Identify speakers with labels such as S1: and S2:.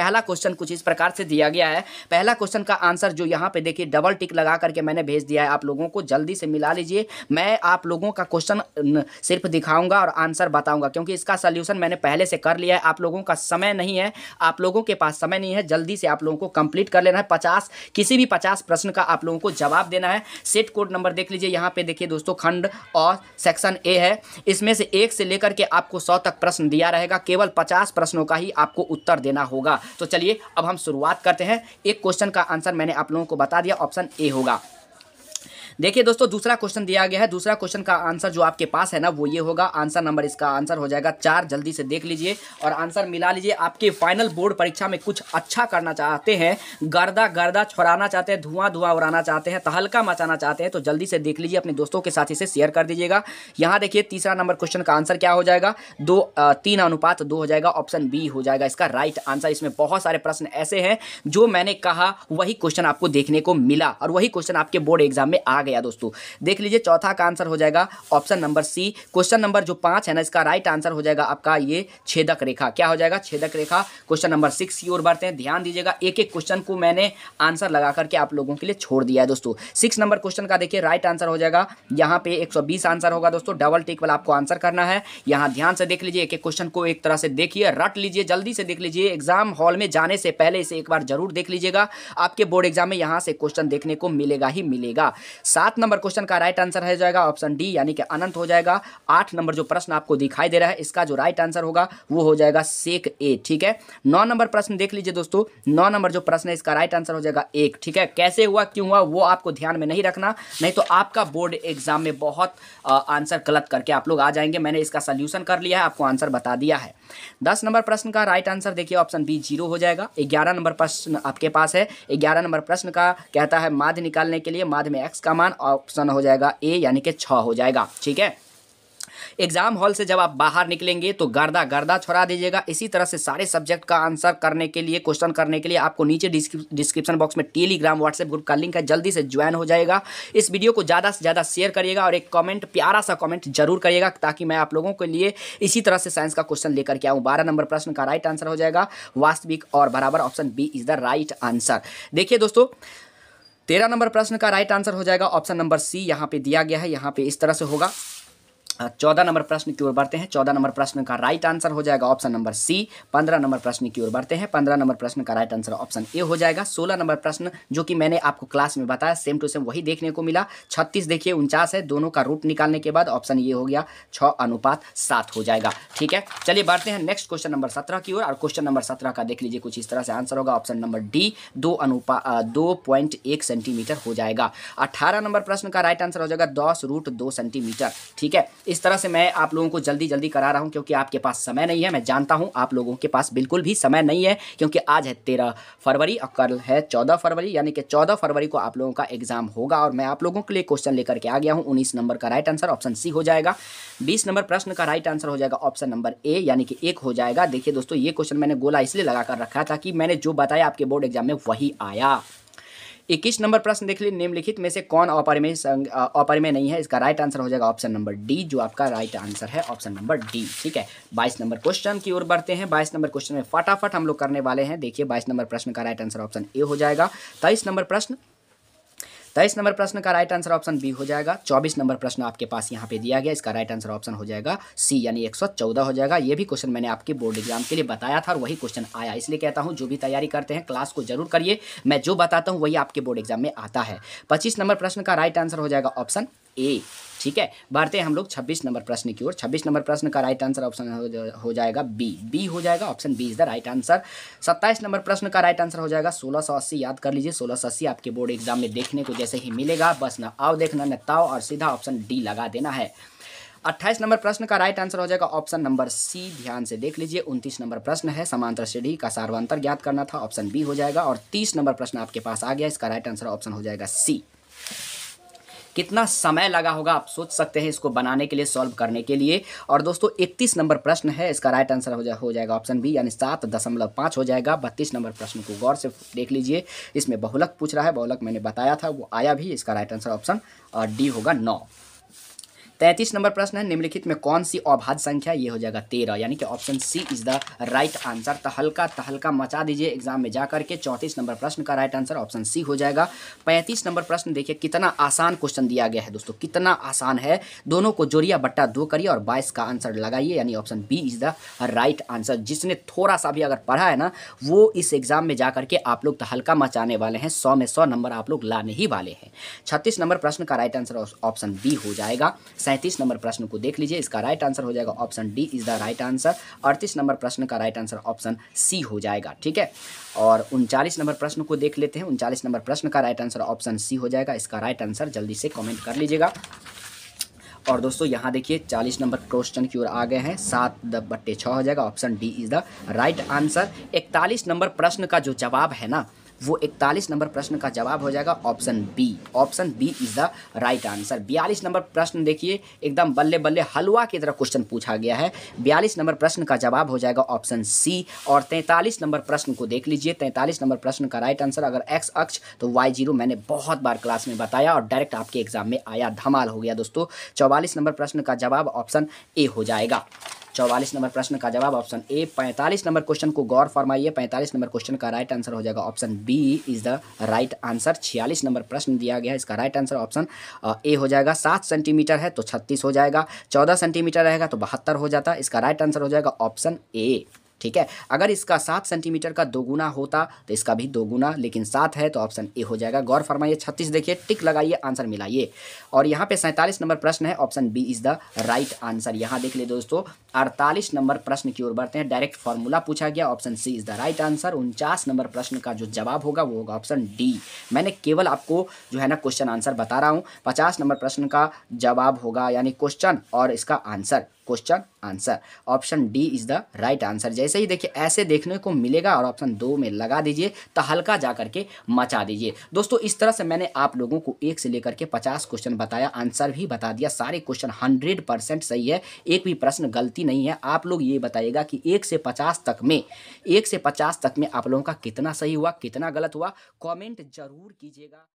S1: पहला क्वेश्चन कुछ इस प्रकार से दिया गया है पहला क्वेश्चन का आंसर जो यहाँ पे देखिए डबल टिक लगा करके मैंने भेज दिया है आप लोगों को जल्दी से मिला लीजिए मैं आप लोगों का क्वेश्चन सिर्फ दिखाऊंगा और आंसर बताऊंगा क्योंकि इसका सोल्यूशन मैंने पहले से कर लिया है आप लोगों का समय नहीं है आप लोगों के पास समय नहीं है जल्दी से आप लोगों को कंप्लीट कर लेना है पचास किसी भी पचास प्रश्न का आप लोगों को जवाब देना है सेट कोड नंबर देख लीजिए यहाँ पे देखिए दोस्तों खंड और सेक्शन ए है इसमें से एक से लेकर के आपको सौ तक प्रश्न दिया रहेगा केवल पचास प्रश्नों का ही आपको उत्तर देना होगा तो चलिए अब हम शुरुआत करते हैं एक क्वेश्चन का आंसर मैंने आप लोगों को बता दिया ऑप्शन ए होगा देखिए दोस्तों दूसरा क्वेश्चन दिया गया है दूसरा क्वेश्चन का आंसर जो आपके पास है ना वो ये होगा आंसर नंबर इसका आंसर हो जाएगा चार जल्दी से देख लीजिए और आंसर मिला लीजिए आपके फाइनल बोर्ड परीक्षा में कुछ अच्छा करना चाहते हैं गर्दा गर्दा छोड़ाना चाहते हैं धुआं धुआं उड़ाना चाहते हैं तहलका मचाना चाहते हैं तो जल्दी से देख लीजिए अपने दोस्तों के साथ इसे शेयर कर दीजिएगा यहाँ देखिए तीसरा नंबर क्वेश्चन का आंसर क्या हो जाएगा दो तीन अनुपात दो हो जाएगा ऑप्शन बी हो जाएगा इसका राइट आंसर इसमें बहुत सारे प्रश्न ऐसे हैं जो मैंने कहा वही क्वेश्चन आपको देखने को मिला और वही क्वेश्चन आपके बोर्ड एग्जाम में आ गया गया दोस्तों देख लीजिए चौथा का आंसर हो जाएगा option number C question number जो पांच है ना इसका राइट आंसर हो जाएगा आपका ये छेदक रेखा क्या हो जाएगा छेदक रेखा क्वेश्चन नंबर सिक्स की ओर बढ़ते हैं ध्यान दीजिएगा एक एक क्वेश्चन को मैंने आंसर लगा करके आप लोगों के लिए छोड़ दिया है दोस्तों सिक्स नंबर क्वेश्चन का देखिए राइट आंसर हो जाएगा यहाँ पे एक आंसर होगा दोस्तों डबल टेक वाला आपको आंसर करना है यहाँ ध्यान से देख लीजिए एक एक क्वेश्चन को एक तरह से देखिए रट लीजिए जल्दी से देख लीजिए एग्जाम हॉल में जाने से पहले इसे एक बार जरूर देख लीजिएगा आपके बोर्ड एग्जाम में यहाँ से क्वेश्चन देखने को मिलेगा ही मिलेगा सात नंबर क्वेश्चन का राइट आंसर है जाएगा ऑप्शन डी यानी कि अनंत हो जाएगा आठ नंबर जो प्रश्न आपको दिखाई दे रहा है इसका जो राइट आंसर होगा वो हो जाएगा सेक ए ठीक है नौ नंबर प्रश्न देख लीजिए दोस्तों नौ नंबर जो प्रश्न है इसका राइट आंसर हो जाएगा एक ठीक है कैसे हुआ क्यों हुआ वो आपको ध्यान में नहीं रखना नहीं तो आपका बोर्ड एग्जाम में बहुत आंसर गलत करके आप लोग आ जाएंगे मैंने इसका सोल्यूशन कर लिया है आपको आंसर बता दिया है दस नंबर प्रश्न का राइट आंसर देखिए ऑप्शन बी जीरो हो जाएगा ग्यारह नंबर प्रश्न आपके पास है ग्यारह नंबर प्रश्न का कहता है माध्य निकालने के लिए माध्य में एक्स का समान ऑप्शन हो जाएगा ए यानी कि छ हो जाएगा ठीक है एग्जाम हॉल से जब आप बाहर निकलेंगे तो गर्दा गर्दा छोड़ा दीजिएगा इसी तरह से सारे सब्जेक्ट का आंसर करने के लिए क्वेश्चन करने के लिए आपको नीचे डिस्क्रिप्शन बॉक्स में टेलीग्राम व्हाट्सएप ग्रुप का लिंक है जल्दी से ज्वाइन हो जाएगा इस वीडियो को ज़्यादा से ज़्यादा शेयर करिएगा और एक कमेंट प्यारा सा कॉमेंट जरूर करिएगा ताकि मैं आप लोगों के लिए इसी तरह से साइंस का क्वेश्चन लेकर के आऊँ बारह नंबर प्रश्न का राइट आंसर हो जाएगा वास्तविक और बराबर option B is the right answer देखिए दोस्तों तेरह नंबर प्रश्न का राइट आंसर हो जाएगा ऑप्शन नंबर सी यहाँ पे दिया गया है यहाँ पे इस तरह से होगा चौदह नंबर प्रश्न की ओर बढ़ते हैं चौदह नंबर प्रश्न का राइट आंसर हो जाएगा ऑप्शन नंबर सी पंद्रह नंबर प्रश्न की ओर बढ़ते हैं पंद्रह नंबर प्रश्न का राइट आंसर ऑप्शन ए हो जाएगा सोलह नंबर प्रश्न जो कि मैंने आपको क्लास में बताया सेम टू सेम वही देखने को मिला छत्तीस देखिए उनचास है दोनों का रूट निकालने के बाद ऑप्शन ये हो गया छः अनुपात सात हो जाएगा ठीक है चलिए बढ़ते हैं नेक्स्ट क्वेश्चन नंबर सत्रह की ओर और क्वेश्चन नंबर सत्रह का देख लीजिए कुछ इस तरह से आंसर होगा ऑप्शन नंबर डी दो अनुपा दो पॉइंट एक सेंटीमीटर हो जाएगा अठारह नंबर प्रश्न का राइट आंसर हो जाएगा दस रूट दो सेंटीमीटर ठीक है इस तरह से मैं आप लोगों को जल्दी जल्दी करा रहा हूँ क्योंकि आपके पास समय नहीं है मैं जानता हूँ आप लोगों के पास बिल्कुल भी समय नहीं है क्योंकि आज है तेरह फरवरी और कल है चौदह फरवरी यानी कि चौदह फरवरी को आप लोगों का एग्जाम होगा और मैं आप लोगों के लिए क्वेश्चन लेकर के आ गया हूँ उन्नीस नंबर का राइट आंसर ऑप्शन सी हो जाएगा बीस नंबर प्रश्न का राइट आंसर हो जाएगा ऑप्शन नंबर ए यानी कि एक हो जाएगा देखिए दोस्तों ये क्वेश्चन मैंने गोला इसलिए लगाकर रखा था कि मैंने जो बताया आपके बोर्ड एग्जाम में वही आया इक्कीस नंबर प्रश्न देख लीजिए निम्नलिखित में से कौन अपरिमेय अपरिमेय नहीं है इसका राइट आंसर हो जाएगा ऑप्शन नंबर डी जो आपका राइट आंसर है ऑप्शन नंबर डी ठीक है बाईस नंबर क्वेश्चन की ओर बढ़ते हैं बाईस नंबर क्वेश्चन में फटाफट हम लोग करने वाले हैं देखिए बाईस नंबर प्रश्न का राइट आंसर ऑप्शन ए हो जाएगा तेईस नंबर प्रश्न तेईस नंबर प्रश्न का राइट आंसर ऑप्शन बी हो जाएगा चौबीस नंबर प्रश्न आपके पास यहाँ पे दिया गया इसका राइट आंसर ऑप्शन हो जाएगा सी यानी एक हो जाएगा ये भी क्वेश्चन मैंने आपके बोर्ड एग्जाम के लिए बताया था और वही क्वेश्चन आया इसलिए कहता हूँ जो भी तैयारी करते हैं क्लास को जरूर करिए मैं जो बताता हूँ वही आपके बोर्ड एग्जाम में आता है पच्चीस नंबर प्रश्न का राइट आंसर हो जाएगा ऑप्शन ए ठीक है बढ़ते हैं हम लोग 26 नंबर प्रश्न की ओर 26 नंबर प्रश्न का राइट आंसर ऑप्शन हो जाएगा बी बी हो जाएगा option B is the right answer 27 number प्रश्न का राइट आंसर हो जाएगा 1680 याद कर लीजिए 1680 आपके बोर्ड एग्जाम में देखने को जैसे ही मिलेगा बस ना आओ देखना न ताओ और सीधा ऑप्शन डी लगा देना है अट्ठाईस नंबर प्रश्न का राइट आंसर हो जाएगा ऑप्शन नंबर सी ध्यान से देख लीजिए उनतीस नंबर प्रश्न है समांतर सीढ़ी का सार्वांतर ज्ञात करना था ऑप्शन बी हो जाएगा और तीस नंबर प्रश्न आपके पास आ गया इसका राइट आंसर ऑप्शन हो जाएगा सी कितना समय लगा होगा आप सोच सकते हैं इसको बनाने के लिए सॉल्व करने के लिए और दोस्तों इकतीस नंबर प्रश्न है इसका राइट आंसर हो, जा, हो जाएगा ऑप्शन बी यानी सात दशमलव पाँच हो जाएगा बत्तीस नंबर प्रश्न को गौर से देख लीजिए इसमें बहुलक पूछ रहा है बहुलक मैंने बताया था वो आया भी इसका राइट आंसर ऑप्शन डी होगा नौ तैंतीस नंबर प्रश्न है निम्नलिखित में कौन सी अभाज संख्या ये हो जाएगा तेरह यानी कि option C is the right answer तहलका तहलका मचा दीजिए एग्जाम में जा करके चौंतीस नंबर प्रश्न का राइट आंसर ऑप्शन सी हो जाएगा पैंतीस नंबर प्रश्न देखिए कितना आसान क्वेश्चन दिया गया है दोस्तों कितना आसान है दोनों को जोड़िया बट्टा दो करिए और बाईस का आंसर लगाइए यानी option B is the right answer जिसने थोड़ा सा भी अगर पढ़ा है ना वो इस एग्जाम में जा करके आप लोग तहलका मचाने वाले हैं सौ में सौ नंबर आप लोग लाने ही वाले हैं छत्तीस नंबर प्रश्न का राइट आंसर ऑप्शन बी हो जाएगा सैंतीस नंबर प्रश्न को देख लीजिए इसका राइट आंसर हो जाएगा option D is the right answer अड़तीस नंबर प्रश्न का राइट आंसर ऑप्शन सी हो जाएगा ठीक है और उनचालीस नंबर प्रश्न को देख लेते हैं उनचालीस नंबर प्रश्न का राइट आंसर ऑप्शन सी हो जाएगा इसका राइट आंसर जल्दी से कॉमेंट कर लीजिएगा और दोस्तों यहाँ देखिए चालीस नंबर क्वेश्चन की ओर आ गए हैं सात द बट्टे छः हो जाएगा option D is the right answer इकतालीस नंबर प्रश्न का जो जवाब है ना वो इकतालीस नंबर प्रश्न का जवाब हो जाएगा option B option B is the right answer बयालीस नंबर प्रश्न देखिए एकदम बल्ले बल्ले हलवा की तरह क्वेश्चन पूछा गया है बयालीस नंबर प्रश्न का जवाब हो जाएगा ऑप्शन सी और तैंतालीस नंबर प्रश्न को देख लीजिए तैंतालीस नंबर प्रश्न का राइट आंसर अगर एक्स अक्ष तो वाई जीरो मैंने बहुत बार क्लास में बताया और डायरेक्ट आपके एग्जाम में आया धमाल हो गया दोस्तों चौवालीस नंबर प्रश्न का जवाब ऑप्शन ए हो जाएगा चौवालीस नंबर प्रश्न का जवाब ऑप्शन ए पैंतालीस नंबर क्वेश्चन को गौर फरमाइए पैंतालीस नंबर क्वेश्चन का राइट आंसर हो जाएगा option B is the right answer छियालीस नंबर प्रश्न दिया गया है इसका राइट आंसर ऑप्शन ए हो जाएगा सात सेंटीमीटर है तो छत्तीस हो जाएगा चौदह सेंटीमीटर रहेगा तो बहत्तर हो जाता है इसका राइट आंसर हो जाएगा ऑप्शन ए ठीक है अगर इसका सात सेंटीमीटर का दोगुना होता तो इसका भी दोगुना लेकिन सात है तो ऑप्शन ए हो जाएगा गौर फरमाइए छत्तीस देखिए टिक लगाइए आंसर मिलाइए और यहाँ पे सैंतालीस नंबर प्रश्न है option B is the right answer यहाँ देख ले दोस्तों अड़तालीस नंबर प्रश्न की ओर बढ़ते हैं डायरेक्ट फॉर्मूला पूछा गया option C is the right answer उनचास नंबर प्रश्न का जो जवाब होगा वो होगा ऑप्शन डी मैंने केवल आपको जो है ना क्वेश्चन आंसर बता रहा हूँ पचास नंबर प्रश्न का जवाब होगा यानी क्वेश्चन और इसका answer question answer option D is the right answer जैसे ही देखिए ऐसे देखने को मिलेगा और ऑप्शन दो में लगा दीजिए तो हल्का जा करके मचा दीजिए दोस्तों इस तरह से मैंने आप लोगों को एक से लेकर के पचास क्वेश्चन बताया आंसर भी बता दिया सारे क्वेश्चन हंड्रेड परसेंट सही है एक भी प्रश्न गलती नहीं है आप लोग ये बताइएगा कि एक से पचास तक में एक से पचास तक में आप लोगों का कितना सही हुआ कितना गलत हुआ कॉमेंट जरूर कीजिएगा